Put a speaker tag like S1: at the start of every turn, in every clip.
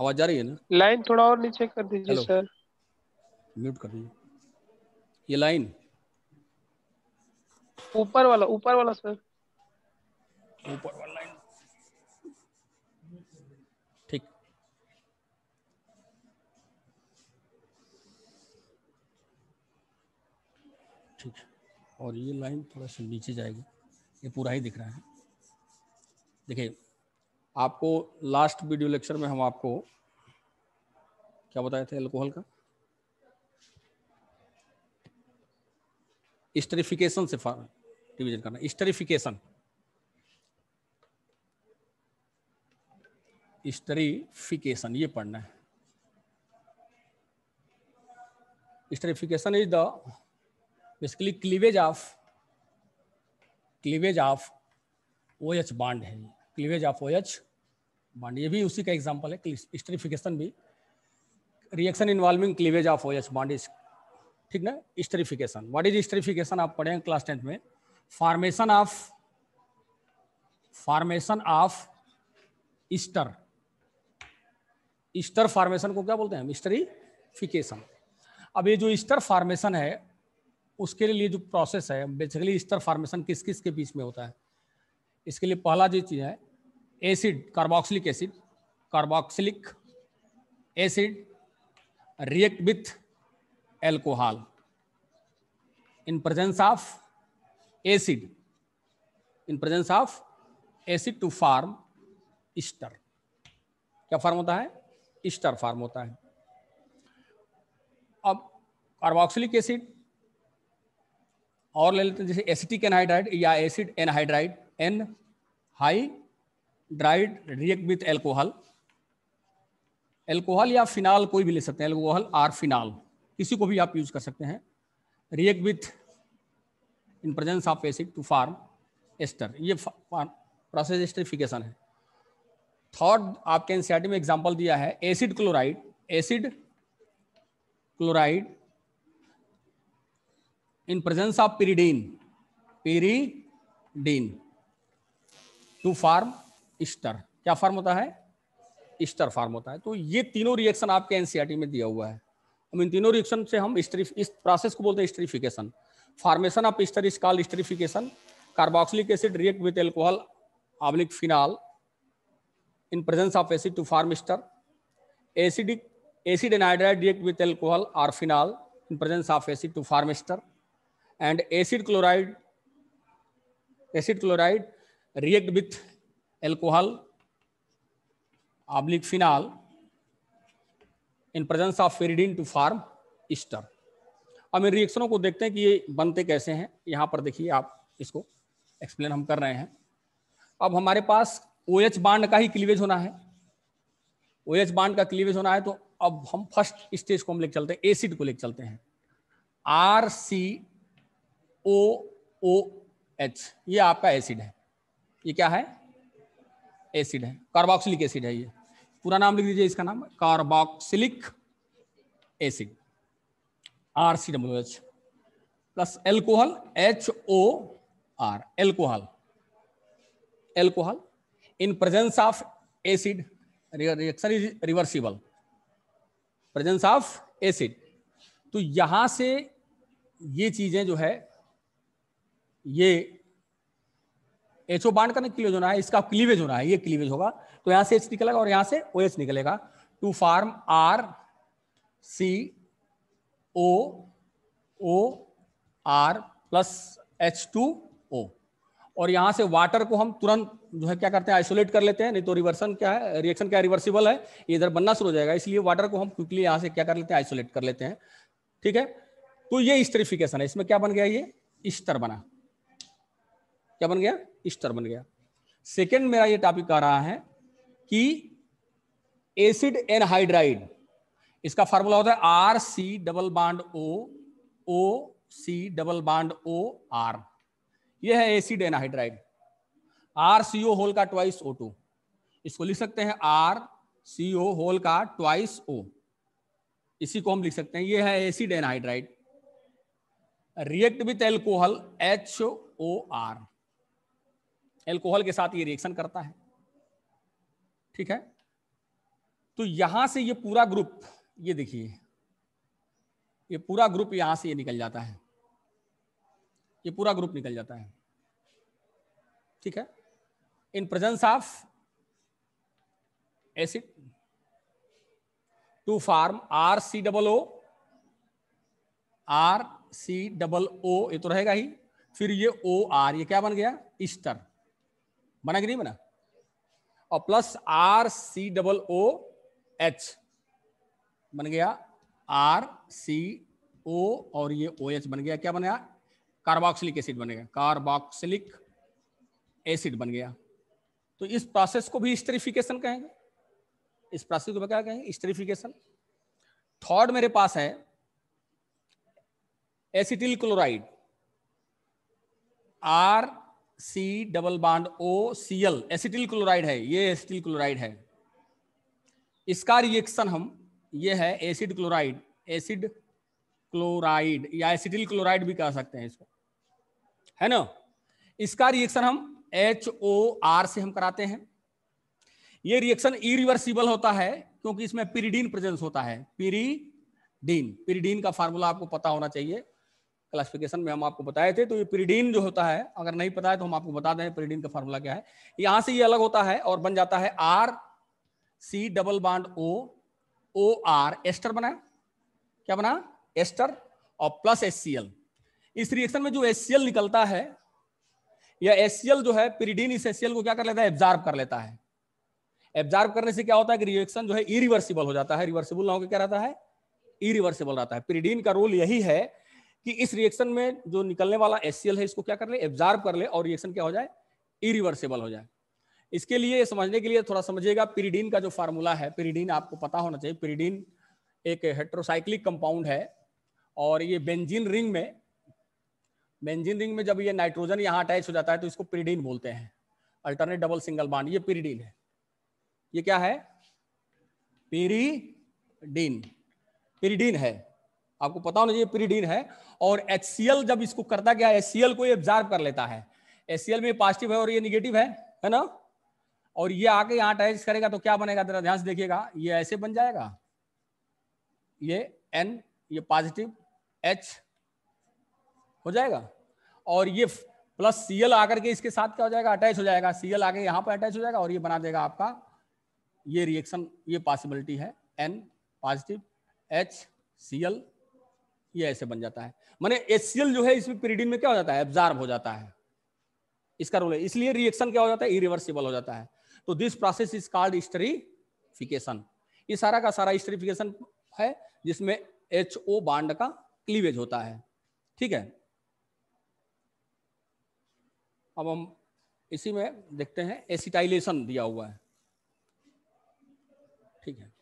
S1: आवाज जा रही है ना लाइन थोड़ा और नीचे कर दीजिए सर म्यूट कर दीजिए ये लाइन ऊपर वाला ऊपर वाला सर ऊपर वाला लाइन ठीक ठीक और ये लाइन थोड़ा सा नीचे जाएगी ये पूरा ही दिख रहा है देखिए आपको लास्ट वीडियो लेक्चर में हम आपको क्या बताए थे अल्कोहल का स्टरीफिकेशन से डिवीजन करना स्टरीफिकेशन स्टरीफिकेशन ये पढ़ना है esterification is the basically cleavage of cleavage of O H bond है cleavage of O H bond ये भी उसी का एग्जाम्पल है स्ट्रीफिकेशन भी reaction involving cleavage of O H bond is ठीक ना स्ट्रीफिकेशन वॉट इज स्ट्रीफिकेशन आप पढ़े क्लास टेंथ में formation of formation of ester ester formation को क्या बोलते हैं स्टरीफिकेशन अब ये जो ईस्टर फॉर्मेशन है उसके लिए जो प्रोसेस है बेसिकली ईस्टर फॉर्मेशन किस किस के बीच में होता है इसके लिए पहला जो चीज़ है acid carboxylic acid carboxylic acid react with alcohol in presence of acid in presence of acid to form ester क्या फॉर्म होता है ईस्टर फॉर्म होता है अब कार्बोक्सिलिक एसिड और ले लेते हैं जैसे एसिटिक एनहाइड्राइड या acid anhydride anhydride react with alcohol alcohol या फिनाल कोई भी ले सकते हैं एल्कोहल आर फिनाल किसी को भी आप यूज कर सकते हैं react with in presence of acid to form ester ये प्रोसेस एस्टरिफिकेशन है थर्ड आपके एनसीआरटी में एग्जांपल दिया है acid chloride acid chloride in presence of pyridine pyridine to form ester क्या फॉर्म होता है ईस्टर फॉर्म होता है तो ये तीनों रिएक्शन आपके एनसीईआरटी e में दिया हुआ है हम इन तीनों रिएक्शन से हम इस्ट्रिफ इस प्रोसेस को बोलते हैं esterification formation of ester is called esterification carboxylic acid react with alcohol oblique phenol in presence of acid to form ester acidic acid and hydride react with alcohol or phenol in presence of acid to form ester and acid chloride acid chloride react with alcohol oblique phenol in presence of pyridine to form ester अब इन रिएक्शनों को देखते हैं कि ये बनते कैसे हैं यहाँ पर देखिए आप इसको एक्सप्लेन हम कर रहे हैं अब हमारे पास ओ एच बाड का ही क्लीवेज होना है ओ एच बाड का क्लीवेज होना है तो अब हम फर्स्ट स्टेज को हम लेकर चलते हैं एसिड को लेकर चलते हैं आर सी ओ ओ एच ये आपका एसिड है ये क्या है एसिड है कार्बोक्सिलिक एसिड है ये पूरा नाम लिख दीजिए इसका नाम carboxylic acid R C W H plus alcohol H O R alcohol alcohol in presence of acid reaction is reversible presence of acid तो यहां से ये चीजें जो है ये एचओ बांड का ना होना है इसका क्लीवेज होना है ये क्लीवेज होगा तो यहां से एच निकलेगा और यहां से ओ OH निकलेगा to form R C O O R plus H two O और यहां से वाटर को हम तुरंत जो है क्या करते हैं आइसोलेट कर लेते हैं नहीं तो रिवर्सन क्या है रिएक्शन क्या रिवर्सिबल है इधर बनना शुरू हो जाएगा इसलिए वाटर को हम क्विकली यहां से क्या कर लेते हैं आइसोलेट कर लेते हैं ठीक है तो ये स्टरीफिकेशन है इसमें क्या बन गया ये स्टर बना क्या बन गया ईस्टर बन गया सेकेंड मेरा ये टॉपिक आ रहा है कि एसिड एनहाइड्राइड इसका फॉर्मूला होता है R C double bond O O C double bond O R यह है acid anhydride R C O whole का ट्वाइस ओ टू इसको लिख सकते हैं आर सी ओ होल का ट्वाइस ओ इसी को हम लिख सकते हैं यह है acid anhydride react with alcohol H O R alcohol के साथ ये रिएक्शन करता है ठीक है तो यहां से ये पूरा ग्रुप ये देखिए ये पूरा ग्रुप यहां से ये निकल जाता है ये पूरा ग्रुप निकल जाता है ठीक है in presence of acid to form R C double O R C double O ये तो रहेगा ही फिर ये ओ आर ये क्या बन गया ईस्टर बना कि नहीं बना और plus R C double O H बन गया आर सी ओ और ये ओ एच बन गया क्या बन गया कार्बोक्सिलिक एसिड बन गया कार्बोक्सिलिक एसिड बन गया तो इस प्रोसेस को भी स्टरिफिकेशन कहेंगे इस प्रोसेस को क्या कहेंगे स्टरिफिकेशन थर्ड मेरे पास है acetyl chloride R C double bond O C L acetyl chloride है ये एसिटिल क्लोराइड है इसका रिएक्शन हम ये है एसिड क्लोराइड एसिड क्लोराइड या एसिटिल क्लोराइड भी कह सकते हैं इसको है ना इसका रिएक्शन हम एच ओ आर से हम कराते हैं ये रिएक्शन इरिवर्सिबल होता है क्योंकि इसमें पिरीडीन प्रेजेंस होता है पिरीडीन पिरीडीन का फार्मूला आपको पता होना चाहिए क्लासिफिकेशन में हम आपको बताए थे तो ये प्रीडीन जो होता है अगर नहीं पता है तो हम आपको बता दें प्रीडीन का फॉर्मूला क्या है यहां से ये अलग होता है और बन जाता है R C double bond O O are ester बना क्या बना एस्टर और प्लस एस इस रिएक्शन में जो एस निकलता है या एस जो है प्रीडीन इस एस को क्या कर लेता है एब्जार्व कर लेता है एब्जार्व करने से क्या होता है कि रिएक्शन जो है इरिवर्सिबल हो जाता है रिवर्सिबल ना होकर क्या रहता है इरिवर्सिबल रहता है प्रीडीन का रोल यही है कि इस रिएक्शन में जो निकलने वाला एस है इसको क्या कर ले एब्जार्व कर ले और रिएक्शन क्या हो जाए इरिवर्सेबल हो जाए इसके लिए समझने के लिए थोड़ा समझिएगा पिरीडीन का जो फार्मूला है पिरीडीन आपको पता होना चाहिए पिरीडीन एक हेट्रोसाइक्लिक कंपाउंड है और ये बेंजीन रिंग में बेंजीन रिंग में जब ये नाइट्रोजन यहाँ अटैच हो जाता है तो इसको पिरीडीन बोलते हैं अल्टरनेट डबल सिंगल बांड ये पिरीडीन है ये क्या है पिरीडीन पिरीडीन है आपको पता होना चाहिए पीरिडीन है और एच जब इसको करता क्या है एच को एब्जार्व कर लेता है एच में पॉजिटिव है और ये निगेटिव है है ना और ये आके यहाँ अटैच करेगा तो क्या बनेगा जरा ध्यान से देखिएगा ये ऐसे बन जाएगा ये एन ये पॉजिटिव एच हो जाएगा और ये प्लस एल आकर के इसके साथ क्या हो जाएगा अटैच हो जाएगा सीएल आके यहाँ पर अटैच हो जाएगा और ये बना देगा आपका ये रिएक्शन ये पॉसिबिलिटी है एन पॉजिटिव एच एल ये ऐसे बन जाता है माने एचसीएल जो है इसमें पीरिडीन में क्या हो जाता है एब्जार्ब हो जाता है इसका रोल है इसलिए रिएक्शन क्या हो जाता है इरिवर्सिबल हो जाता है तो this process is called esterification ये सारा का सारा स्टरीफिकेशन है जिसमें एच ओ बाड का क्लीवेज होता है ठीक है अब हम इसी में देखते हैं एसिटाइलेशन दिया हुआ है ठीक है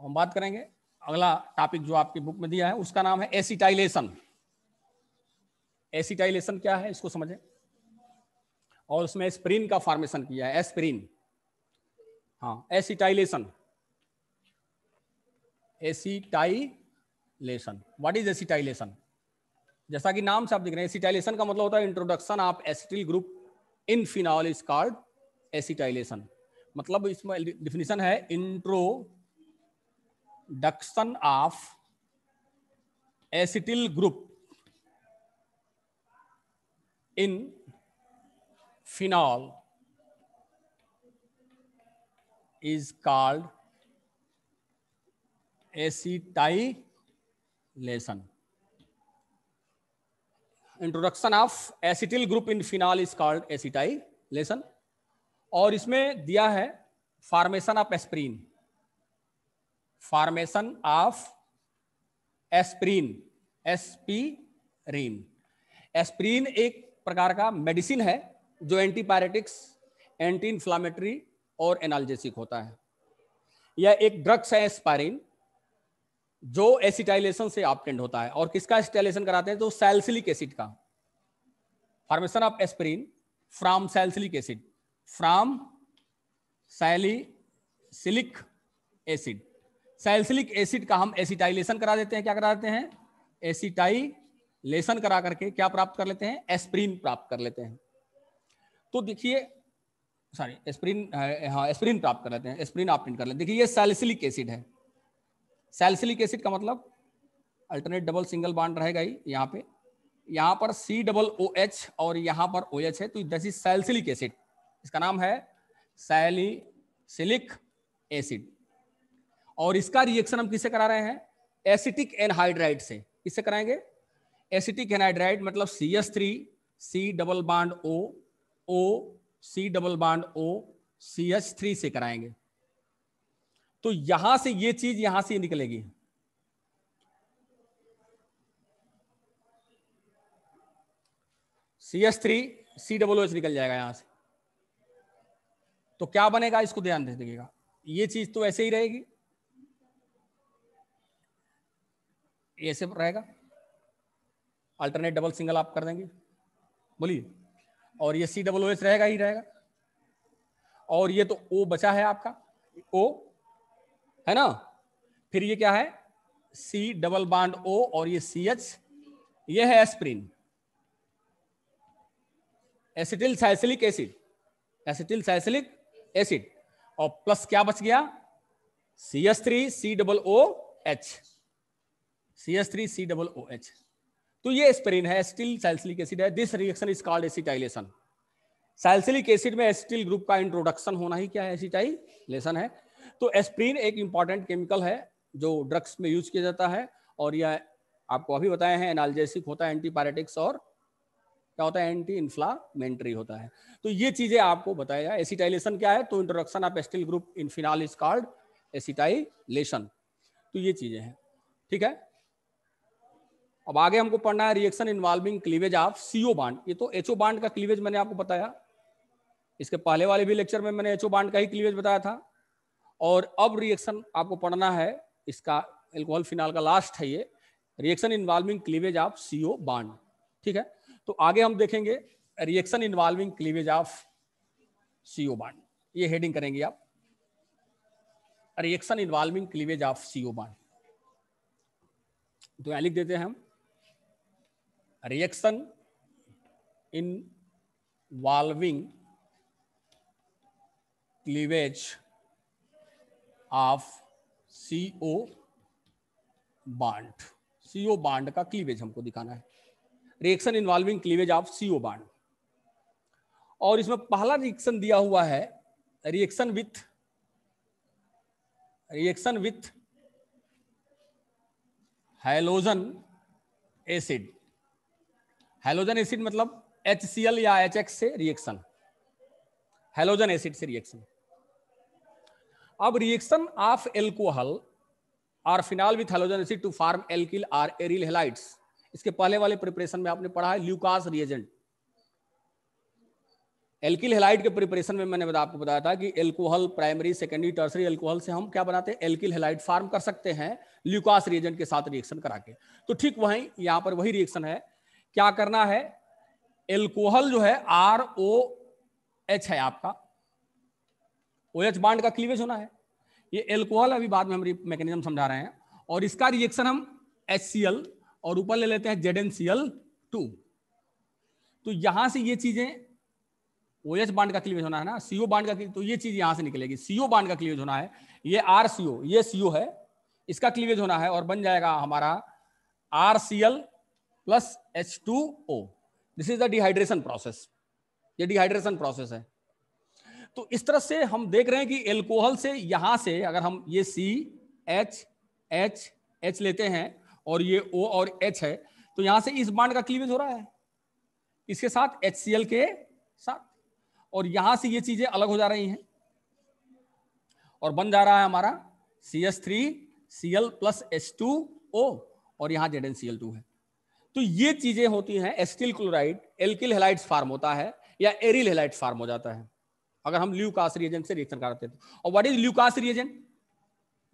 S1: हम बात करेंगे अगला टॉपिक जो आपकी बुक में दिया है उसका नाम है एसिटाइलेशन एसिटाइलेशन क्या है इसको समझें और उसमें एस्प्रिन का फॉर्मेशन किया है एस्प्रिन हाँ acetylation acetylation what is acetylation जैसा कि नाम से आप देख रहे हैं एसिटाइलेशन का मतलब होता है introduction of acetyl group in phenol is called acetylation मतलब इसमें डिफिनीशन है introduction of acetyl group in phenol is called acetylation introduction of acetyl group in phenol is called acetylation और इसमें दिया है formation of aspirin formation of aspirin aspirin aspirin एक प्रकार का मेडिसिन है जो एंटीपायरेटिक्स एंटी इंफ्लामेटरी और एनाल्जेसिक होता है यह एक ड्रग्स है एस्पायरिन जो एसिटाइलेशन से ऑप्टेंड होता है और किसका एसिटाइलेशन कराते हैं तो सैल्सिलिक एसिड का formation of aspirin from salicylic acid from silic acid salicylic acid का हम एसिटाइलेशन करा देते हैं क्या करा देते हैं एसिटाइलेशन करा करके क्या प्राप्त कर लेते हैं एस्प्रिन प्राप्त कर लेते हैं तो देखिए सॉरी एस्प्रिन हाँ एस्प्रिन प्राप्त कर लेते हैं एस्प्रिन आप प्रिंट कर लेते हैं देखिए ये एसिड है सैलिसिलिक एसिड का मतलब अल्टरनेट डबल सिंगल बाड रहेगा ही यहाँ पे यहाँ पर सी डबल ओ एच और यहाँ पर ओ एच है तो दस इज सैलिसिलिक एसिड इसका नाम है सैलिसिलिक एसिड और इसका रिएक्शन हम किससे करा रहे हैं एसिटिक एनहाइड्राइड से किससे कराएंगे एसिटिक एनहाइड्राइड मतलब C S three C double bond O O C double bond O सी एच थ्री से कराएंगे तो यहां से ये चीज यहां से निकलेगी C S three C double H निकल जाएगा यहां से तो क्या बनेगा इसको ध्यान दे दीजिएगा ये चीज तो ऐसे ही रहेगी ए से रहेगा अल्टरनेट डबल सिंगल आप कर देंगे बोलिए और ये सी डबल ओ एस रहेगा ही रहेगा और ये तो ओ बचा है आपका ओ है ना फिर ये क्या है सी डबल बाड ओ और ये सी एच ये है aspirin acetyl salicylic acid acetyl salicylic acid और प्लस क्या बच गया C S three C double O H C S three C double O H तो ये एस्पिरिन है स्टिल सैल्सिलिक एसिड है this reaction is called acetylation salicylic acid में acetyl group का इंट्रोडक्शन होना ही क्या है एसिटाइलेशन है तो एस्प्रीन एक इंपॉर्टेंट केमिकल है जो ड्रग्स में यूज किया जाता है और यह आपको अभी बताए हैं एनालजेसिक होता है एंटीपायरेटिक्स और क्या होता है एंटी इन्फ्लामेंट्री होता है तो ये चीजें आपको बताया जाए एसिटाइलेशन क्या है तो introduction of acetyl group in phenol is called acetylation तो ये चीजें हैं ठीक है अब आगे हमको पढ़ना है reaction involving cleavage of CO bond ये तो एचओ बांड का क्लीवेज मैंने आपको बताया इसके पहले वाले भी लेक्चर में मैंने एचओ बांड का ही क्लीवेज बताया था और अब रिएक्शन आपको पढ़ना है इसका एल्कोहल फिनाल का लास्ट है ये reaction involving cleavage of CO bond ठीक है तो आगे हम देखेंगे reaction involving cleavage of CO bond ये हेडिंग करेंगे आप reaction involving cleavage of CO bond तो यहाँ लिख देते हैं हम reaction reaction involving cleavage of CO bond CO bond का क्लीवेज हमको दिखाना है reaction involving cleavage of CO bond और इसमें पहला रिएक्शन दिया हुआ है reaction with reaction with halogen acid halogen acid मतलब एच या एच से रिएक्शन हेलोजन एसिड से रिएक्शन अब रिएक्शन ऑफ एल्कोहल और phenol with halogen acid to form alkyl or aryl halides इसके पहले वाले प्रिपरेशन में आपने पढ़ा है ल्यूकास रिएजेंट एल्किल हेलाइट के प्रिपरेशन में मैंने आपको बताया था कि alcohol primary secondary tertiary alcohol से हम क्या बनाते हैं एल्किल हेलाइट फार्म कर सकते हैं ल्यूकास रिएजेंट के साथ रिएक्शन करा के तो ठीक वहीं यहाँ पर वही रिएक्शन है क्या करना है एल्कोहल जो है आर ओ एच है आपका ओ एच बाड का क्लीवेज होना है ये एल्कोहल अभी बाद में हम मैकेनिज्म समझा रहे हैं और इसका रिएक्शन हम एच सी एल और ऊपर ले लेते हैं Z N C L two तो यहां से ये चीजें ओ एच बाड का क्लीवेज होना है ना सीओ बाड का तो ये चीज यहां से निकलेगी सीओ बाड का क्लीवेज होना है ये आर सीओ ये सीओ है इसका क्लीवेज होना है और बन जाएगा हमारा R C L plus H two O this is the dehydration process ये डिहाइड्रेशन प्रोसेस है तो इस तरह से हम देख रहे हैं कि एल्कोहल से यहां से अगर हम ये सी एच एच एच लेते हैं और ये ओ और एच है तो यहां से इस बांड का क्लीवेज हो रहा है इसके साथ एच सी एल के साथ और यहां से ये चीजें अलग हो जा रही हैं और बन जा रहा है हमारा C S three C L plus H two O और यहां Z N C L two है तो ये चीजें होती हैं acetyl chloride alkyl halide form होता है या एरिल हेलाइट फार्म हो जाता है अगर हम ल्यूकास रिएजेंट से रिएक्शन कराते हैं तो। और what is Lucas reagent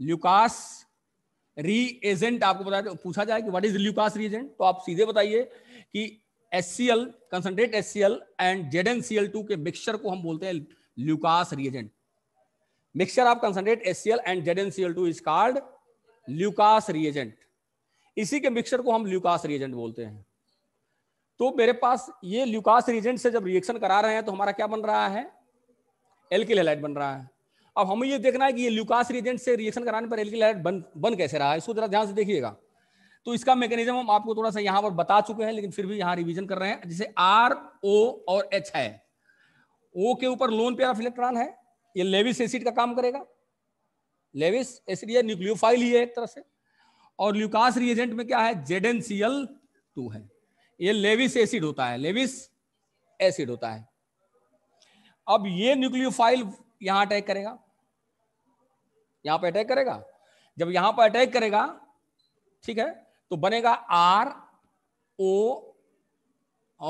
S1: Lucas reagent आपको बता तो पूछा जाए कि व्हाट इज ल्यूकास रिएजेंट तो आप सीधे बताइए कि HCl concentrate HCl and ZnCl2 के मिक्सचर को हम बोलते हैं Lucas reagent mixture of concentrate HCl and ZnCl2 is called Lucas reagent इसी के मिक्सचर को हम ल्यूकास रिएजेंट बोलते हैं तो मेरे पास ये ल्यूकास रिएजेंट से जब रिएक्शन करा रहे हैं तो हमारा क्या बन रहा है एल्किल हेलाइट बन रहा है अब हमें ये देखना है कि ये ल्यूकास रिएजेंट से रिएक्शन कराने पर एल्किल हेलाइट बन बन कैसे रहा है इसको जरा ध्यान से देखिएगा तो इसका मैकेनिज्म हम आपको थोड़ा सा यहाँ पर बता चुके हैं लेकिन फिर भी यहाँ रिविजन कर रहे हैं जैसे आर ओ और एच है ओ के ऊपर लोन पेयर ऑफ इलेक्ट्रॉन है ये लेविस एसिड का काम करेगा लेविस एसिड ये न्यूक्लियोफाइल ही है एक तरह से और ल्यूकास रिएजेंट में क्या है जेड एन टू है ये लेविस एसिड होता है लेविस एसिड होता है अब ये न्यूक्लियोफाइल यहां अटैक करेगा यहां पर अटैक करेगा जब यहां पर अटैक करेगा ठीक है तो बनेगा आर ओ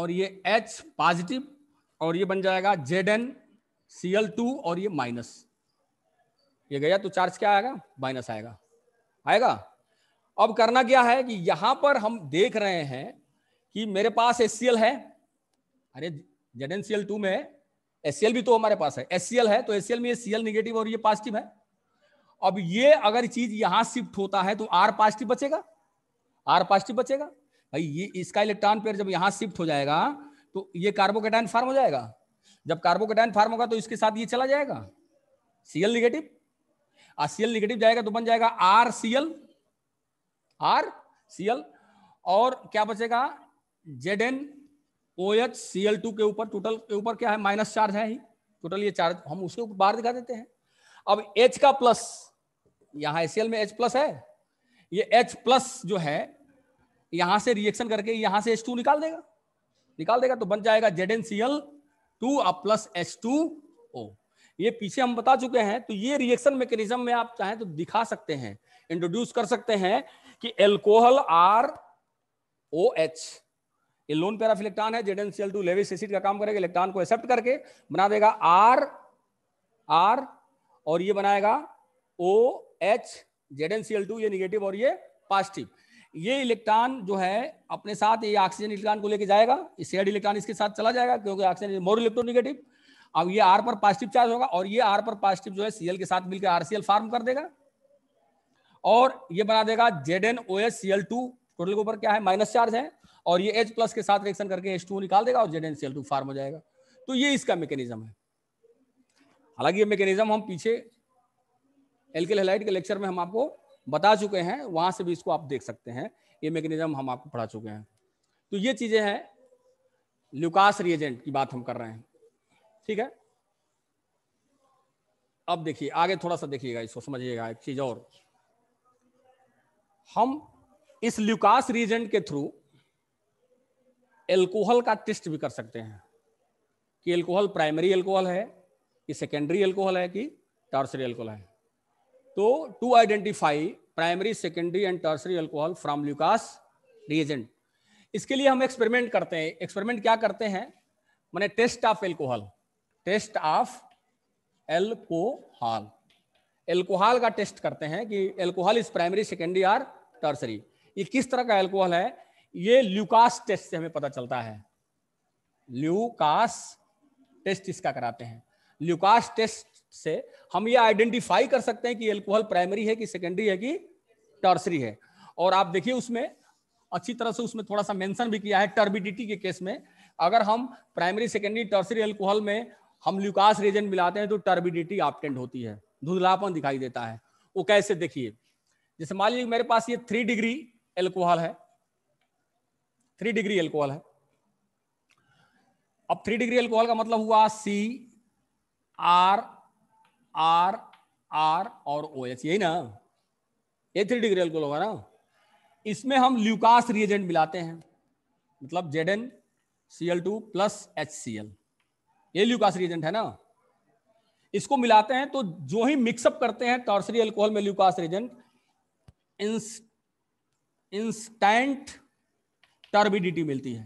S1: और ये एच पॉजिटिव और ये बन जाएगा Z N C L two और ये माइनस ये गया तो चार्ज क्या आएगा माइनस आएगा आएगा अब करना क्या है कि यहां पर हम देख रहे हैं कि मेरे पास एस है अरे जेड एन में एस भी तो हमारे पास है एस है तो एस में सी निगेटिव और ये पॉजिटिव है अब ये अगर चीज यहां शिफ्ट होता है तो आर पॉजिटिव बचेगा आर पॉजिटिव बचेगा भाई ये इसका इलेक्ट्रॉन पेयर जब यहां शिफ्ट हो जाएगा तो ये कार्बोकेटाइन फार्म हो जाएगा जब कार्बोकेटाइन फार्म होगा तो इसके साथ ये चला जाएगा सीएल निगेटिव और सीएल निगेटिव जाएगा तो बन जाएगा R CL R C L और क्या बचेगा Z N O H C L two के ऊपर टोटल के ऊपर क्या है माइनस चार्ज है ही टोटल ये चार्ज हम उसके ऊपर बाहर दिखा देते हैं अब एच का प्लस यहाँ एस में एच प्लस है ये एच प्लस जो है यहां से रिएक्शन करके यहां से एच टू निकाल देगा निकाल देगा तो बन जाएगा Z N C L two और प्लस एच टू ओ ये पीछे हम बता चुके हैं तो ये रिएक्शन मैकेनिज्म में आप चाहें तो दिखा सकते हैं इंट्रोड्यूस कर सकते हैं कि एल्कोहल आर ओ एच ये लोन पैराफ इलेक्ट्रॉन है जेडेंशियल टू लेविस एसिड का काम करेगा इलेक्ट्रॉन को एक्सेप्ट करके बना देगा आर आर और ये बनाएगा ओ एच जेडेंशियल टू ये निगेटिव और ये पॉजिटिव ये इलेक्ट्रॉन जो है अपने साथ ये ऑक्सीजन इलेक्ट्रॉन को लेके जाएगा शेड इलेक्ट्रॉन इसके साथ चला जाएगा क्योंकि ऑक्सीजन मोर इलेक्ट्रोनिगेटिव अब ये आर पर पॉजिटिव चार्ज होगा और ये आर पर पॉजिटिव जो है सीएल के साथ मिलकर आरसीएल फार्म कर देगा और ये बना देगा Z N O S C L two total के ऊपर क्या है माइनस चार्ज है और ये एच प्लस के साथ रिएक्शन करके एच टू निकाल देगा और Z N C L two form हो जाएगा तो ये इसका मैकेनिज्म है हालांकि ये मैकेनिज्म हम पीछे एल के हेलाइट के लेक्चर में हम आपको बता चुके हैं वहां से भी इसको आप देख सकते हैं ये मैकेनिज्म हम आपको पढ़ा चुके हैं तो ये चीजें हैं ल्यूकास रिएजेंट की बात हम कर रहे हैं ठीक है अब देखिए आगे थोड़ा सा देखिएगा इसको समझिएगा एक चीज और हम इस ल्यूकास रीजन के थ्रू एल्कोहल का टेस्ट भी कर सकते हैं कि एल्कोहल प्राइमरी एल्कोहल है कि सेकेंडरी एल्कोहल है कि टर्सरी एल्कोहल है तो to identify primary secondary and tertiary alcohol from Lucas reagent इसके लिए हम एक्सपेरिमेंट करते हैं एक्सपेरिमेंट क्या करते हैं मैंने test of alcohol test of alcohol alcohol का टेस्ट करते हैं कि alcohol is primary secondary or tertiary ये किस तरह का एल्कोहल है ये ल्यूकास टेस्ट से हमें पता चलता है ल्यूकास टेस्ट इसका कराते हैं ल्यूकास टेस्ट से हम ये आइडेंटिफाई कर सकते हैं कि एल्कोहल प्राइमरी है कि सेकेंडरी है कि टर्सरी है और आप देखिए उसमें अच्छी तरह से उसमें थोड़ा सा मेंशन भी किया है टर्बिडिटी के केस में अगर हम प्राइमरी सेकेंडरी टर्सरी एल्कोहल में हम ल्यूकास रेजेंट मिलाते हैं तो टर्बिडिटी आपटेंट होती है धुंधलापन दिखाई देता है वो कैसे देखिए जैसे मान लीजिए मेरे पास ये थ्री डिग्री एल्कोहल है थ्री डिग्री एल्कोहल है अब थ्री डिग्री एल्कोहल का मतलब हुआ सी आर आर आर और ओ एच यही ना ये थ्री डिग्री एल्कोहल होगा ना इसमें हम ल्यूकास रिएजेंट मिलाते हैं मतलब Z N C L two plus H C L ये ल्यूकास रिएजेंट है ना इसको मिलाते हैं तो जो ही मिक्सअप करते हैं टॉर्सरी एल्कोहल में ल्यूकास रिएजेंट इंस्टेंट टर्बिडिटी मिलती है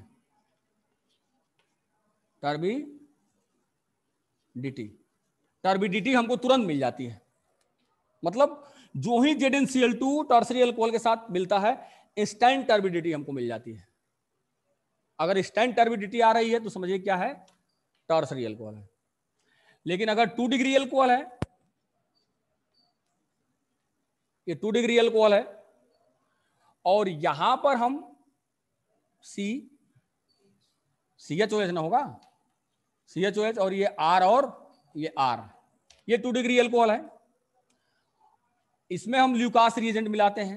S1: टर्बिडिटी टर्बिडिटी हमको तुरंत मिल जाती है मतलब जो ही Z N C L two tertiary alcohol के साथ मिलता है इंस्टेंट टर्बिडिटी हमको मिल जाती है अगर इंस्टेंट टर्बिडिटी आ रही है तो समझिए क्या है टर्सरी एल्कोहल है लेकिन अगर टू डिग्री एल्कोहल है ये टू डिग्री एल्कोहल है और यहां पर हम सी सी एच ओ एच ना होगा सी एच ओ एच और ये आर और ये आर ये टू डिग्री एल्कोहल है इसमें हम ल्यूकास रिएजेंट मिलाते हैं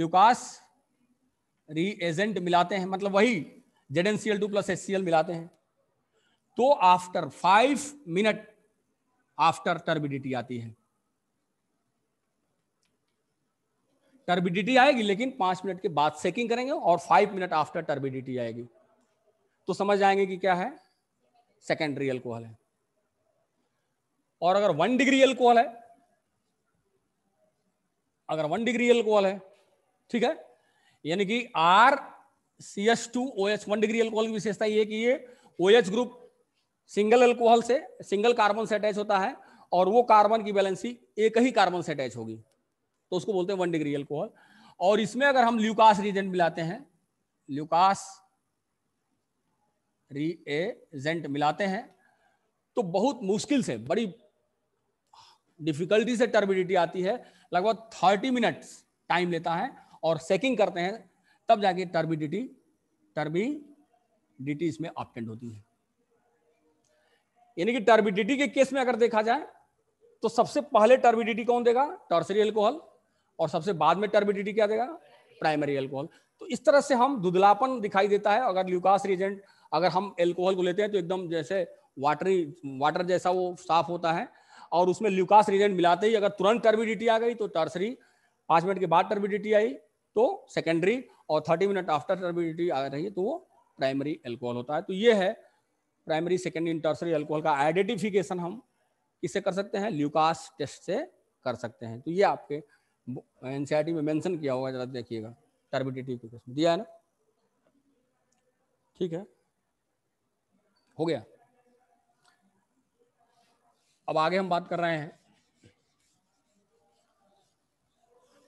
S1: ल्यूकास रिएजेंट मिलाते हैं मतलब वही Z N C L two plus S C L मिलाते हैं तो after five minute after turbidity आती है टर्बिडिटी आएगी लेकिन पांच मिनट के बाद सेकिंग करेंगे और फाइव मिनट आफ्टर टर्बिडिटी आएगी तो समझ जाएंगे कि क्या है सेकेंडरी अल्कोहल है और अगर वन डिग्री अल्कोहल है अगर वन डिग्री अल्कोहल है ठीक है यानी कि R C S two O H one degree alcohol की विशेषता ये कि ये O H group single alcohol से सिंगल कार्बन से अटैच होता है और वो कार्बन की बैलेंसी एक ही कार्बन से अटैच होगी तो उसको बोलते हैं वन डिग्री एल्कोहल और इसमें अगर हम ल्यूकास रिएजेंट मिलाते हैं ल्यूकास रिएजेंट मिलाते हैं तो बहुत मुश्किल से बड़ी डिफिकल्टी से टर्बिडिटी आती है लगभग थर्टी मिनट्स टाइम लेता है और सेकिंग करते हैं तब जाके टर्बिडिटी टर्बिडिटी इसमें ऑप्टेंट होती है यानी कि टर्बिडिटी के केस में अगर देखा जाए तो सबसे पहले टर्बिडिटी कौन देगा टर्सरी एल्कोहल और सबसे बाद में टर्बिडिटी क्या देगा प्राइमरी एल्कोहल तो इस तरह से हम धुदलापन दिखाई देता है अगर ल्यूकास रिएजेंट अगर हम एल्कोहल को लेते हैं तो एकदम जैसे वाटरी वाटर जैसा वो साफ होता है और उसमें ल्यूकास रिएजेंट मिलाते ही अगर तुरंत टर्बिडिटी आ गई तो टर्सरी पाँच मिनट के बाद टर्बिडिटी आई तो सेकेंडरी और थर्टी मिनट आफ्टर टर्बिडिटी आ रही है तो वो प्राइमरी एल्कोहल होता है तो ये है प्राइमरी सेकेंडरी टर्सरी एल्कोहल का आइडेंटिफिकेशन हम किससे कर सकते हैं ल्यूकास टेस्ट से कर सकते हैं तो ये आपके एन में मेंशन किया होगा जरा देखिएगा टर्बिडिटी के क्वेश्चन दिया है ना ठीक है हो गया अब आगे हम बात कर रहे हैं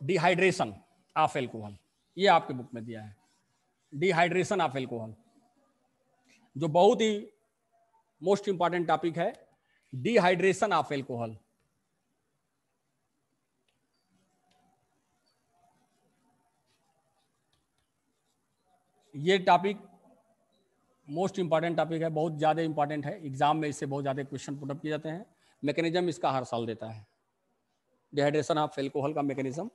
S1: डिहाइड्रेशन ऑफ एल्कोहल ये आपके बुक में दिया है डिहाइड्रेशन ऑफ एल्कोहल जो बहुत ही मोस्ट इंपॉर्टेंट टॉपिक है डिहाइड्रेशन ऑफ एल्कोहल ये टॉपिक मोस्ट इंपॉर्टेंट टॉपिक है बहुत ज़्यादा इंपॉर्टेंट है एग्जाम में इससे बहुत ज़्यादा क्वेश्चन पुटअप किए जाते हैं मैकेनिज्म इसका हर साल देता है डिहाइड्रेशन ऑफ एल्कोहल का मैकेनिज्म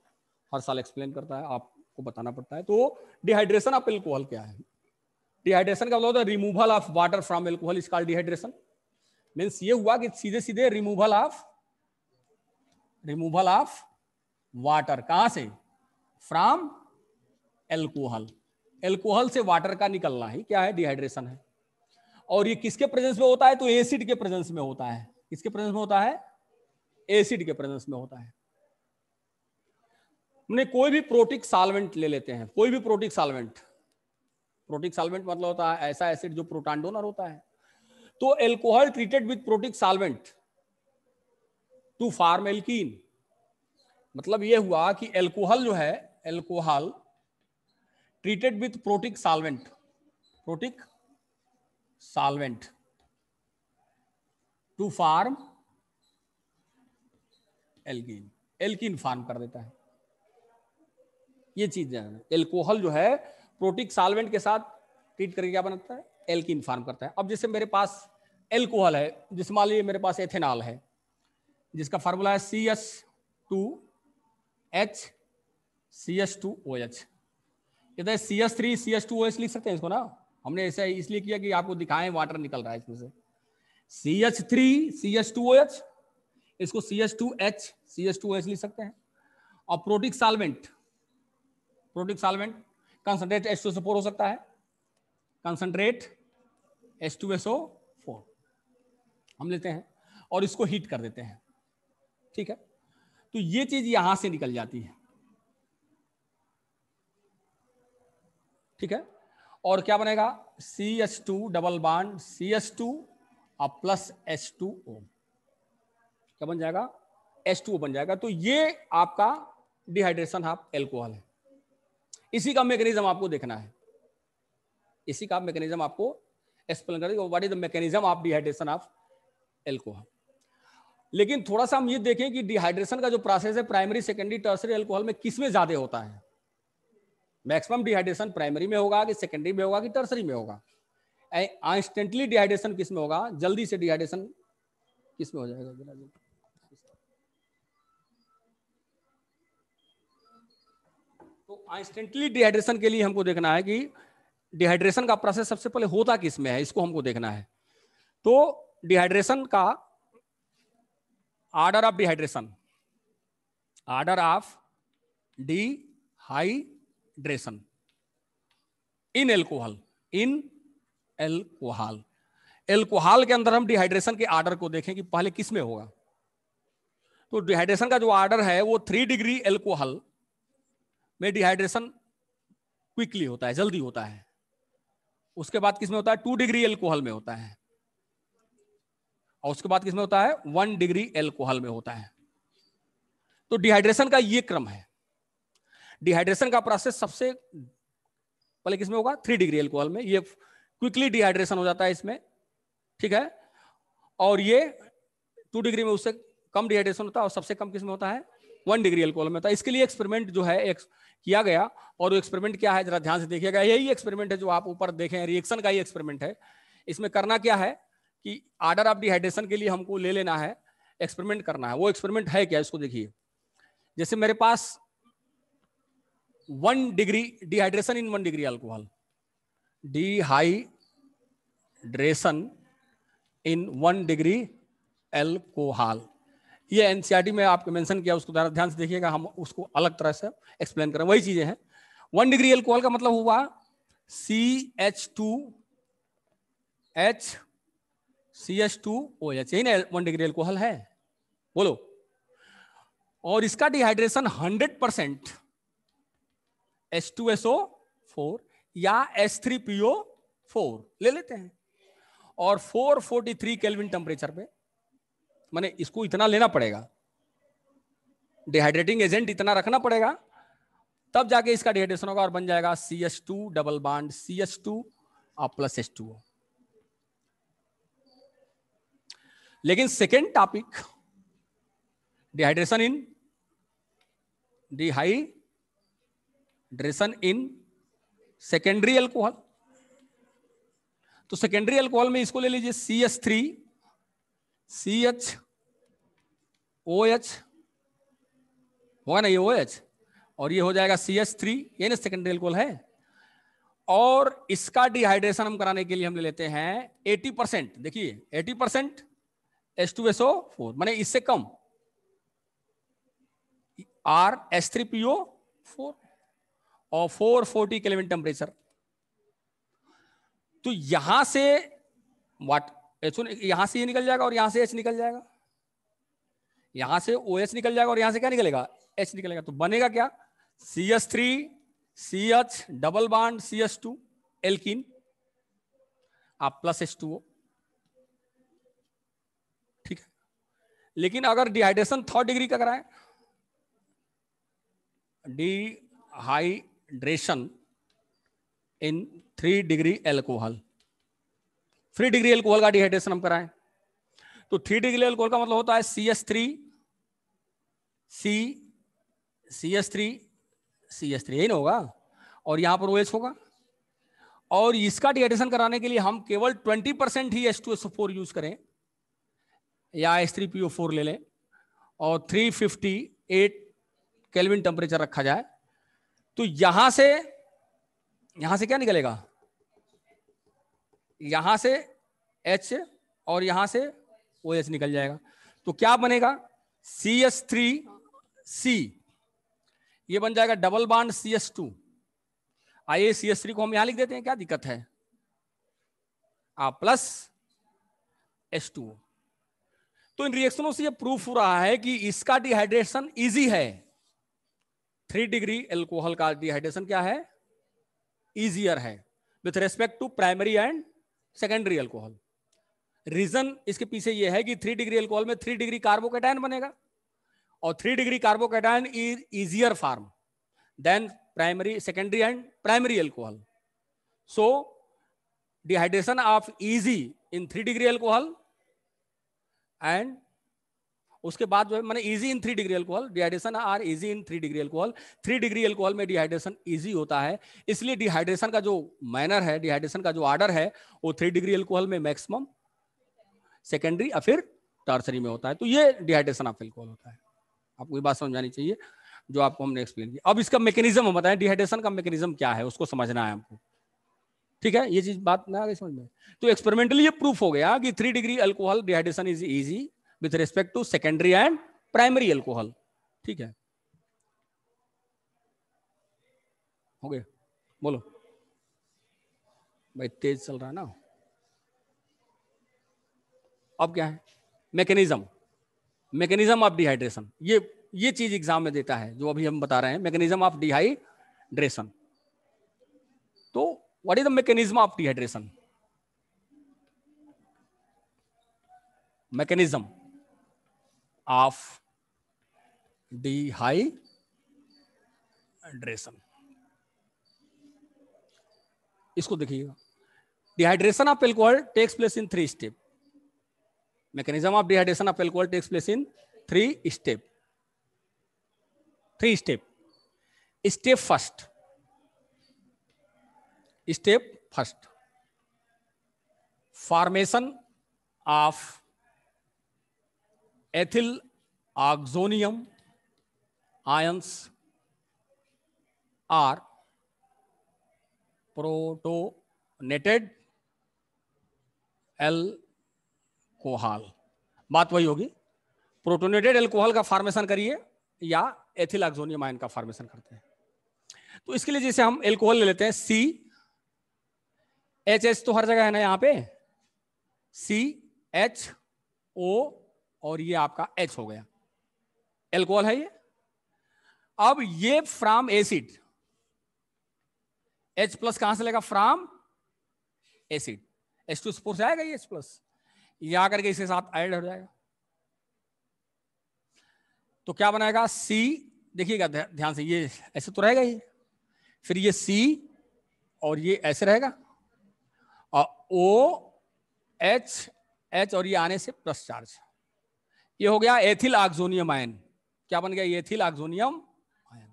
S1: हर साल एक्सप्लेन करता है आपको बताना पड़ता है तो डिहाइड्रेशन ऑफ एल्कोहल क्या है डिहाइड्रेशन का मतलब होता है removal of water from alcohol is call dehydration means ये हुआ कि सीधे सीधे removal of removal of water कहां से फ्राम एल्कोहल एल्कोहल से वाटर का निकलना ही क्या है डिहाइड्रेशन है और ये किसके प्रेजेंस में होता है तो एसिड के प्रेजेंस में होता है किसके प्रेजेंस में होता है एसिड के प्रेजेंस में होता है हमने कोई भी प्रोटिक साल्वेंट ले लेते हैं कोई भी प्रोटिक साल्वेंट प्रोटिक साल्वेंट मतलब होता है ऐसा एसिड जो प्रोटान डोनर होता है तो alcohol treated with protic solvent to form alkene मतलब यह हुआ कि एल्कोहल जो है alcohol treated with protic solvent protic solvent to form alkene alkene form कर देता है ये चीज एल्कोहल जो है प्रोटिक साल्वेंट के साथ ट्रीट करके क्या बनाता है एल्किन फार्म करता है अब जैसे मेरे पास एल्कोहल है जैसे मान लीजिए मेरे पास एथेनॉल है जिसका फार्मूला है C S two H C S two O H कहते हैं C S three C S two O S लिख सकते हैं इसको ना हमने ऐसा इसलिए किया कि आपको दिखाएं वाटर निकल रहा है इसमें से C H three C S two O H इसको C H two H C S two O H लिख सकते हैं और protic solvent protic solvent concentrate H two four हो सकता है concentrate H two S O four हम लेते हैं और इसको हीट कर देते हैं ठीक है तो ये चीज यहां से निकल जाती है ठीक है और क्या बनेगा सी H two double bond C H two और प्लस एच टू ओ क्या बन जाएगा एच टू ओ बन जाएगा तो ये आपका डिहाइड्रेशन हाफ एल्कोहल है इसी का मैकेनिज्म आपको देखना है इसी का मैकेनिज्म आपको एक्सप्लेन कर what is the mechanism of dehydration of alcohol लेकिन थोड़ा सा हम ये देखें कि डिहाइड्रेशन का जो प्रोसेस है प्राइमरी सेकेंडरी टर्सरी एल्कोहल में किसमें ज्यादा होता है मैक्सिमम डिहाइड्रेशन प्राइमरी में होगा कि सेकेंडरी में होगा कि टर्सरी में होगा इंस्टेंटली डिहाइड्रेशन किस में होगा जल्दी से डिहाइड्रेशन किस में हो जाएगा जरा जल्दी तो इंस्टेंटली डिहाइड्रेशन के लिए हमको देखना है कि डिहाइड्रेशन का प्रोसेस सबसे पहले होता किस में है इसको हमको देखना है तो डिहाइड्रेशन का order of dehydration order of डी हाई hydration in alcohol in alcohol alcohol के अंदर हम डिहाइड्रेशन के आर्डर को देखें कि पहले किस में होगा तो डिहाइड्रेशन का जो आर्डर है वो थ्री डिग्री एल्कोहल में डिहाइड्रेशन क्विकली होता है जल्दी होता है उसके बाद किस में होता है टू डिग्री एल्कोहल में होता है और उसके बाद किस में होता है वन डिग्री एल्कोहल में होता है तो डिहाइड्रेशन का ये क्रम है डिहाइड्रेशन का प्रोसेस सबसे पहले किसमें होगा थ्री डिग्री एल्कोहल में ये क्विकली डिहाइड्रेशन हो जाता है इसमें ठीक है और ये टू डिग्री में उससे कम डिहाइड्रेशन होता है और सबसे कम किस में होता है वन डिग्री एल्कोहल में होता है इसके लिए एक्सपेरिमेंट जो है एक किया गया और एक्सपेरिमेंट क्या है जरा ध्यान से देखिएगा यही एक्सपेरिमेंट है जो आप ऊपर देखें रिएक्शन का ही एक्सपेरिमेंट है इसमें करना क्या है कि आर्डर ऑफ डिहाइड्रेशन के लिए हमको ले लेना है एक्सपेरिमेंट करना है वो एक्सपेरिमेंट है क्या इसको देखिए जैसे मेरे पास one degree dehydration in one degree alcohol. Dehydration in one degree alcohol. ये एनसीईआरटी e में आपको मेंशन किया उसको ध्यान से देखिएगा हम उसको अलग तरह से एक्सप्लेन करें वही चीजें हैं वन डिग्री एल्कोहल का मतलब हुआ C H two H C H two O H यही ना वन डिग्री एल्कोहल है बोलो और इसका dehydration hundred percent S two S O four या एस थ्री पीओ फोर ले लेते हैं और four forty three kelvin temperature पे मैंने इसको इतना लेना पड़ेगा डिहाइड्रेटिंग एजेंट इतना रखना पड़ेगा तब जाके इसका डिहाइड्रेशन होगा और बन जाएगा सी S two double bond C S two और प्लस एस टू लेकिन second topic dehydration in dehydration in secondary alcohol तो सेकेंडरी एल्कोहल में इसको ले लीजिए C H three C H O H होगा ना ये ओ एच और ये हो जाएगा सी एच थ्री ये ना सेकेंडरी एल्कोहल है और इसका डिहाइड्रेशन हम कराने के लिए हम ले लेते हैं 80 परसेंट देखिए 80 percent S two S O four मैंने इससे कम or S three P O four और 440 केल्विन टेम्परेचर तो यहां से वाट एच यहां से ये निकल जाएगा और यहां से एच निकल जाएगा यहां से ओ एच निकल जाएगा और यहां से क्या निकलेगा एच निकलेगा तो बनेगा क्या C S three C H double bond C S two alkene आप प्लस एच टू ओ ठीक है लेकिन अगर डिहाइड्रेशन थर्ड डिग्री का कराए dehydration in three degree alcohol three degree alcohol का डिहाइड्रेशन हम कराएं तो थ्री डिग्री एल्कोहल का मतलब होता है C S three C C S three C S three यही ना होगा और यहां पर ओ OH होगा और इसका डिहाइड्रेशन कराने के लिए हम केवल 20 परसेंट ही S S two four use करें या S three P O four ले लें और 358 कैलविन टेम्परेचर रखा जाए तो यहां से यहां से क्या निकलेगा यहां से एच और यहां से ओ एच निकल जाएगा तो क्या बनेगा सी एस थ्री सी ये बन जाएगा double bond C S to आइए सी एस थ्री को हम यहां लिख देते हैं क्या दिक्कत है आ प्लस एस टू तो इन रिएक्शनों से ये प्रूफ हो रहा है कि इसका डिहाइड्रेशन इजी है थ्री डिग्री एल्कोहल का डिहाइड्रेशन क्या है इजियर है with respect to primary and secondary alcohol reason इसके पीछे यह है कि थ्री डिग्री एल्कोहल में थ्री डिग्री कार्बोकेटाइन बनेगा और three degree carbocation is easier form than primary secondary and primary alcohol so dehydration of easy in three degree alcohol and उसके बाद जो है मैंने easy in three degree alcohol dehydration are easy in three degree alcohol three degree alcohol में dehydration easy होता है इसलिए dehydration का जो मैनर है डिहाइड्रेशन का जो ऑर्डर है वो थ्री डिग्री अल्कोहल में मैक्सिमम सेकेंडरी या फिर टर्सरी में होता है तो ये डिहाइड्रेशन ऑफ एल्कोहल होता है आपको ये बात समझ आनी चाहिए जो आपको हमने एक्सप्लेन किया अब इसका मैकेनिज्म हम बताएं डिहाइड्रेशन का मैकेनिज्म क्या है उसको समझना है हमको ठीक है ये चीज बात ना आ गई समझ में तो एक्सपेरिमेंटली ये प्रूफ हो गया कि three degree alcohol dehydration is easy with respect to secondary and primary alcohol ठीक है हो गया बोलो भाई तेज चल रहा है ना अब क्या है मैकेनिज्म मैकेनिज्म ऑफ डिहाइड्रेशन ये ये चीज एग्जाम में देता है जो अभी हम बता रहे हैं मैकेनिज्म ऑफ डिहाइड्रेशन तो what is the mechanism of dehydration mechanism of dehydration इसको देखिएगा dehydration of alcohol takes place in three step mechanism of dehydration of alcohol takes place in three step three step step first step first formation of ethyl oxonium ions are protonated alcohol बात वही होगी protonated alcohol का formation करिए या ethyl oxonium ion का formation करते हैं तो इसके लिए जैसे हम एल्कोहल ले लेते हैं सी एच एच तो हर जगह है ना यहां पे सी एच ओ और ये आपका एच हो गया एल्कोहल है ये अब ये फ्राम एसिड एच प्लस कहां से लेगा फ्राम एसिड एच टू स्पोर्स आएगा ये एच प्लस ये आकर के इसके साथ एड हो जाएगा तो क्या बनाएगा सी देखिएगा ध्यान से ये ऐसे तो रहेगा ही फिर ये सी और ये ऐसे रहेगा और ओ एच एच और ये आने से प्लस चार्ज ये हो गया एथिल आक्जोनियम आयन क्या बन गया एथिल आक्जोनियम आयन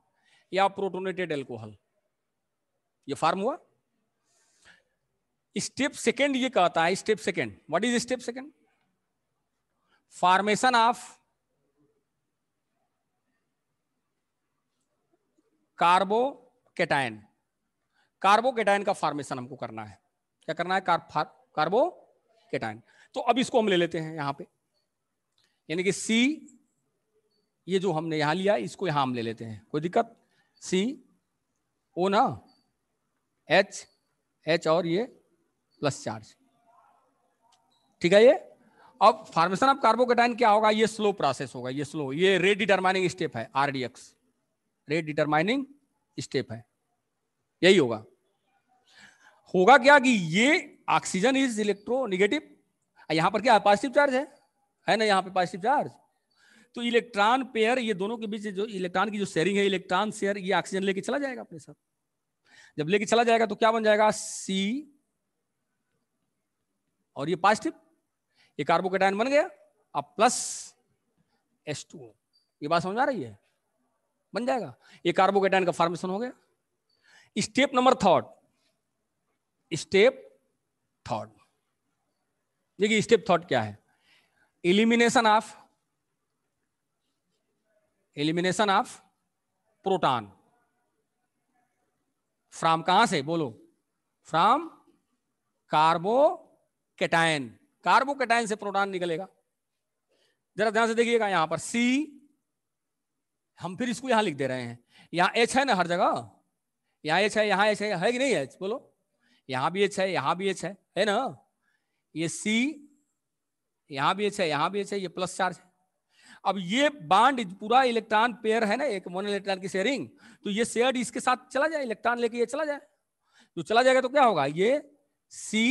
S1: या प्रोटोनेटेड एल्कोहल ये फार्म हुआ स्टेप सेकेंड ये कहता है step second what is step second formation of carbocation carbocation का फॉर्मेशन हमको करना है क्या करना है कार्बो केटायन तो अब इसको हम ले लेते हैं यहां पे यानी कि सी ये जो हमने यहां लिया इसको यहां हम ले लेते हैं कोई दिक्कत सी ओ ना एच एच और ये प्लस चार्ज ठीक है ये अब फॉर्मेशन ऑफ कार्बोकेटाइन क्या होगा ये स्लो प्रोसेस होगा ये स्लो ये रेड डिटरमाइनिंग स्टेप है आरडीएक्स रेड डिटरमाइनिंग स्टेप है यही होगा होगा क्या कि ये ऑक्सीजन इज इलेक्ट्रोनिगेटिव यहां पर क्या पॉजिटिव चार्ज है है ना यहाँ पे पॉजिटिव चार्ज तो इलेक्ट्रॉन पेयर ये दोनों के बीच जो इलेक्ट्रॉन की जो शेयरिंग है इलेक्ट्रॉन शेयर ये ऑक्सीजन लेके चला जाएगा अपने साथ जब लेके चला जाएगा तो क्या बन जाएगा सी और ये पॉजिटिव ये कार्बोकेटाइन बन गया अब प्लस एस टू ये बात समझ आ रही है बन जाएगा ये कार्बोकेटाइन का फॉर्मेशन हो गया step number third step third देखिए स्टेप थर्ड क्या है elimination of elimination of proton from कहां से बोलो from carbocation carbocation से प्रोटॉन निकलेगा जरा ध्यान से देखिएगा यहां पर सी हम फिर इसको यहां लिख दे रहे हैं यहां एच है ना हर जगह यहां एच है यहां एच है है कि नहीं है बोलो यहां भी एच है यहां भी एच है है ना ये सी यहाँ भी एच है यहाँ भी एच है ये प्लस चार्ज है अब ये बांड पूरा इलेक्ट्रॉन पेयर है ना एक मोनो इलेक्ट्रॉन की शेयरिंग तो ये शेयर इसके साथ चला जाए इलेक्ट्रॉन लेके ये चला जाए तो चला जाएगा तो क्या होगा ये C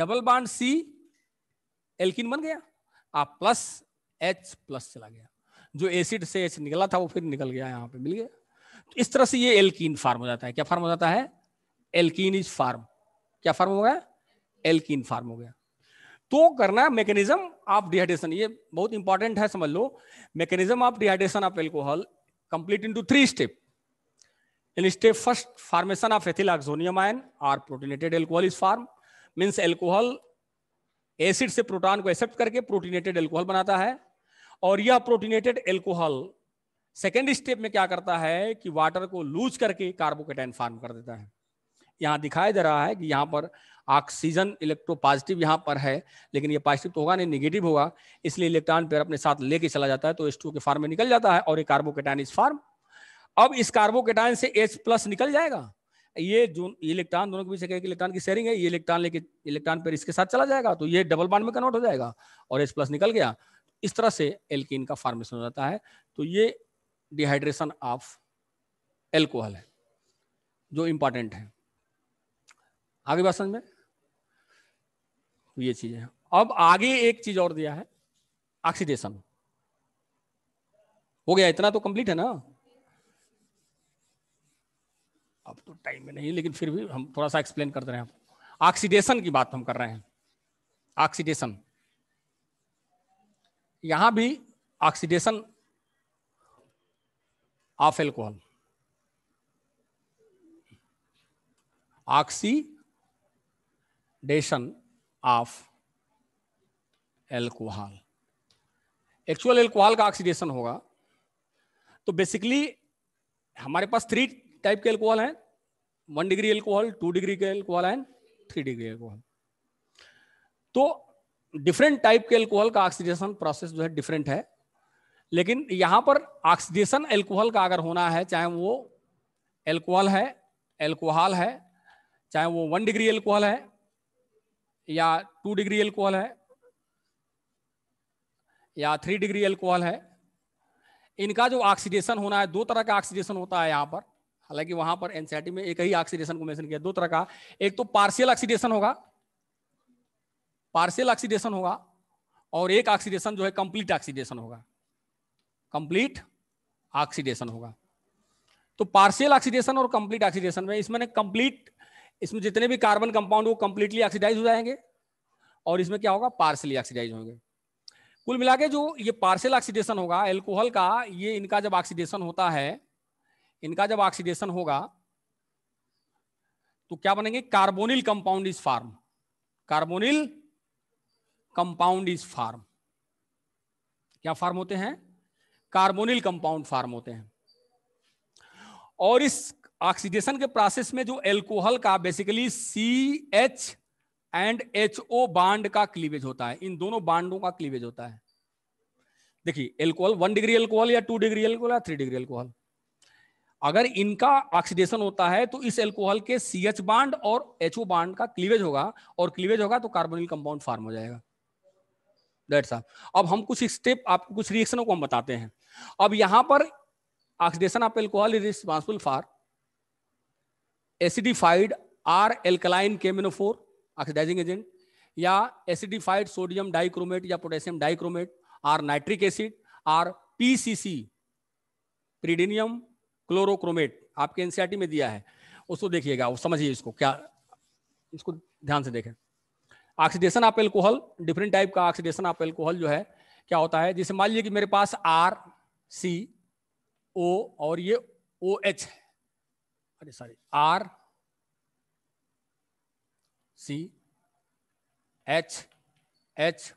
S1: double bond C alkene बन गया आप प्लस एच प्लस चला गया जो एसिड से एच निकला था वो फिर निकल गया यहां पे मिल गया तो इस तरह से ये एल्किन फार्म हो जाता है क्या फार्म हो जाता है एल्किन इज फार्म क्या फार्म हो गया एल्किन फार्म हो गया तो करना मैकेनिज्म ऑफ डिहाइड्रेशन ये बहुत इंपॉर्टेंट है समझ लो mechanism of dehydration of alcohol complete into three step in step first formation of ethyl oxonium ion or protonated alcohol is formed means alcohol acid से प्रोटॉन को एक्सेप्ट करके protonated alcohol बनाता है और यह प्रोटीनेटेड एल्कोहल सेकेंड स्टेप में क्या करता है कि वाटर को लूज करके कार्बोकेटाइन फॉर्म कर देता है यहां दिखाया जा रहा है कि यहां पर ऑक्सीजन इलेक्ट्रो पॉजिटिव यहाँ पर है लेकिन ये पॉजिटिव तो होगा नहीं निगेटिव होगा इसलिए इलेक्ट्रॉन पेयर अपने साथ लेके चला जाता है तो एस के फार्म में निकल जाता है और ये कार्बोकेटाइन इस फार्म अब इस कार्बोकेटाइन से एच प्लस निकल जाएगा ये जो इलेक्ट्रॉन दोनों के बीच एक इलेक्ट्रॉन की शेयरिंग है ये इलेक्ट्रॉन लेके इलेक्ट्रॉन पेयर इसके साथ चला जाएगा तो ये डबल बांड में कन्वर्ट हो जाएगा और एच प्लस निकल गया इस तरह से एल्किन का फॉर्मेशन हो जाता है तो ये डिहाइड्रेशन ऑफ एल्कोहल है जो इंपॉर्टेंट है आगे बात समझ में तो ये चीजें हैं अब आगे एक चीज और दिया है ऑक्सीडेशन हो गया इतना तो कंप्लीट है ना अब तो टाइम में नहीं लेकिन फिर भी हम थोड़ा सा एक्सप्लेन करते रहे ऑक्सीडेशन की बात हम कर रहे हैं ऑक्सीडेशन यहां भी oxidation of alcohol oxidation of alcohol actual alcohol का ऑक्सीडेशन होगा तो बेसिकली हमारे पास थ्री टाइप के एल्कोहल हैं one degree alcohol two degree के alcohol and three degree alcohol तो डिफरेंट टाइप के एल्कोहल का ऑक्सीडेशन प्रोसेस जो है डिफरेंट है लेकिन यहां पर ऑक्सीडेशन एल्कोहल का अगर होना है चाहे वो एल्कोहल है एल्कोहल है चाहे वो वन डिग्री एल्कोहल है या टू डिग्री एल्कोहल है या थ्री डिग्री एल्कोहल है इनका जो ऑक्सीडेशन होना है दो तरह का ऑक्सीडेशन होता है यहां पर हालांकि वहां पर एनसीआरटी e में एक ही ऑक्सीडेशन को मेंशन किया दो तरह का एक तो पार्शियल ऑक्सीडेशन होगा पार्शियल ऑक्सीडेशन होगा और एक ऑक्सीडेशन जो है कंप्लीट ऑक्सीडेशन होगा कंप्लीट ऑक्सीडेशन होगा तो पार्शियल ऑक्सीडेशन और कंप्लीट ऑक्सीडेशन में इसमें कंप्लीट इसमें जितने भी कार्बन कंपाउंड वो कंप्लीटली ऑक्सीडाइज हो जाएंगे और इसमें क्या होगा पार्सली ऑक्सीडाइज होंगे कुल मिला जो ये पार्सल ऑक्सीडेशन होगा एल्कोहल का ये इनका जब ऑक्सीडेशन होता है इनका जब ऑक्सीडेशन होगा तो क्या बनेंगे carbonyl compound is form carbonyl compound is form क्या फार्म होते हैं कार्बोनिल कंपाउंड फार्म होते हैं और इस ऑक्सीडेशन के प्रोसेस में जो एल्कोहल का basically C H and H O bond का क्लीवेज होता है इन दोनों बांडों का क्लीवेज होता है देखिए एल्कोहल वन डिग्री एल्कोहल या टू डिग्री एल्कोहल या थ्री डिग्री एल्कोहल अगर इनका ऑक्सीडेशन होता है तो इस एल्कोहल के सी एच बांड और एच ओ बांड का क्लीवेज होगा और क्लीवेज होगा तो कार्बोनिल कंपाउंड फॉर्म हो जाएगा डेट साहब अब हम कुछ स्टेप आपको कुछ रिएक्शनों को हम बताते हैं अब यहां पर oxidation of alcohol is responsible for acidified or alkaline K M N O four oxidising agent या एसिडिफाइड सोडियम डाइक्रोमेट या potassium dichromate or nitric acid or PCC pyridinium chlorochromate आपके एनसीआरटी e में दिया है उसको देखिएगा वो समझिए इसको क्या इसको ध्यान से देखें oxidation of alcohol different type का ऑक्सीडेशन ऑफ एल्कोहल जो है क्या होता है जैसे मान लीजिए कि मेरे पास आर सी ओ और ये ओ एच है अरे sorry R C H H